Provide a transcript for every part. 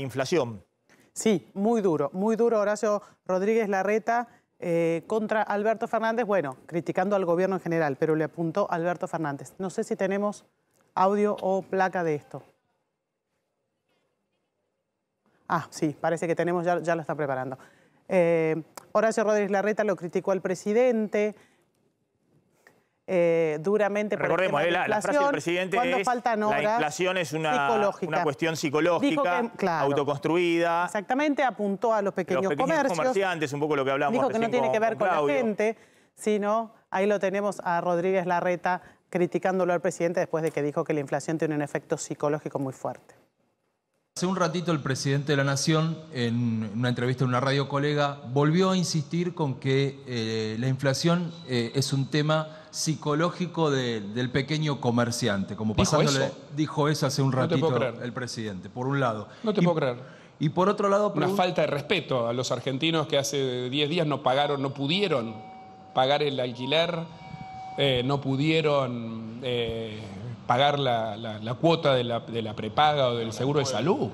inflación. Sí, muy duro, muy duro Horacio Rodríguez Larreta eh, contra Alberto Fernández, bueno, criticando al gobierno en general, pero le apuntó Alberto Fernández. No sé si tenemos audio o placa de esto. Ah, sí, parece que tenemos, ya, lo está preparando. Eh, Horacio Rodríguez Larreta lo criticó al presidente. Eh, duramente Recordemos, la, frase del presidente es la inflación es una, cuestión psicológica, autoconstruida. Exactamente, apuntó a los pequeños, comerciantes, un poco lo que hablamos Dijo que no tiene que ver con la gente, sino ahí lo tenemos a Rodríguez Larreta criticándolo al presidente después de que dijo que la inflación tiene un efecto psicológico muy fuerte. Hace un ratito el presidente de la Nación, en una entrevista en una radio colega, volvió a insistir con que eh, la inflación eh, es un tema psicológico del pequeño comerciante, como pasándole, ¿Dijo eso? hace un ratito el presidente, por un lado. No te puedo creer. Y por otro lado... Una falta de respeto a los argentinos que hace 10 días no pagaron, no pudieron pagar el alquiler, eh, no pudieron pagar la, cuota de la, prepaga o del seguro de salud.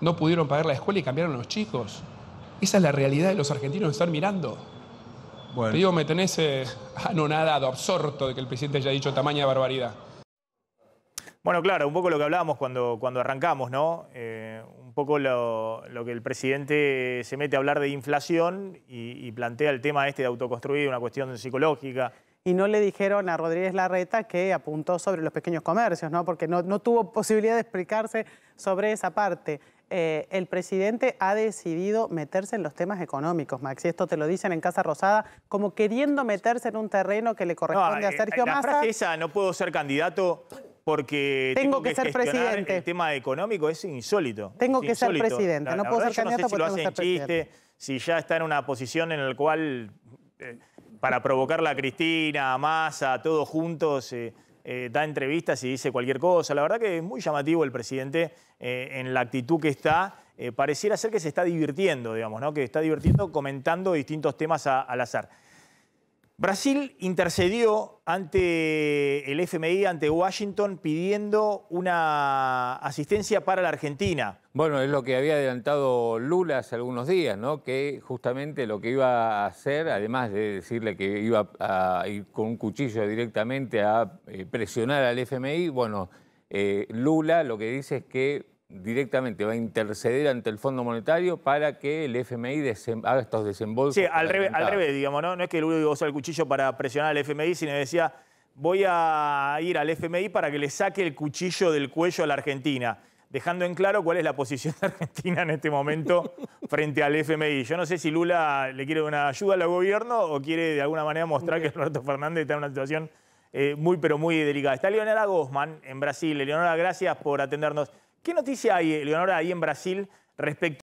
No pudieron pagar la escuela y cambiaron los chicos. Esa es la realidad de los argentinos que están mirando. Bueno. digo, me tenés eh, anonadado, absorto de que el presidente haya dicho tamaña barbaridad. Bueno, claro, un poco lo que hablábamos cuando, cuando arrancamos, ¿no? Eh, un poco lo, que el presidente se mete a hablar de inflación y plantea el tema este de autoconstruir, una cuestión psicológica y no le dijeron a Rodríguez Larreta que apuntó sobre los pequeños comercios, ¿no? porque no, no tuvo posibilidad de explicarse sobre esa parte. Eh, el presidente ha decidido meterse en los temas económicos, Max, y esto te lo dicen en Casa Rosada, como queriendo meterse en un terreno que le corresponde a eh, Sergio Massa. esa, no puedo ser candidato porque tengo, que, ser presidente. El tema económico es insólito. Tengo que ser presidente, no puedo ser candidato si lo hacen chiste, si ya está en una posición en la cual... Eh, para provocar a Cristina, a Massa, todos juntos. Eh, eh, da entrevistas y dice cualquier cosa. La verdad que es muy llamativo el presidente eh, en la actitud que está. pareciera ser que se está divirtiendo, digamos, ¿no? que está divirtiendo comentando distintos temas al azar. Brasil intercedió ante el FMI, ante Washington, pidiendo una asistencia para la Argentina. Bueno, es lo que había adelantado Lula hace algunos días, ¿no? Que justamente lo que iba a hacer, además de decirle que iba a ir con un cuchillo directamente a eh, presionar al FMI, bueno, eh, Lula lo que dice es que directamente va a interceder ante el Fondo Monetario para que el FMI haga estos desembolsos. Sí, al revés, digamos, ¿no? No es que Lula Uruguay el cuchillo para presionar al FMI, sino decía, voy a ir al FMI para que le saque el cuchillo del cuello a la Argentina, dejando en claro cuál es la posición de Argentina en este momento frente al FMI. Yo no sé si Lula le quiere una ayuda al gobierno o quiere de alguna manera mostrar que Roberto Fernández está en una situación eh, muy, pero muy delicada. Está Leonora Guzmán en Brasil. Leonora, gracias por atendernos. ¿Qué noticia hay, Leonora, ahí en Brasil respecto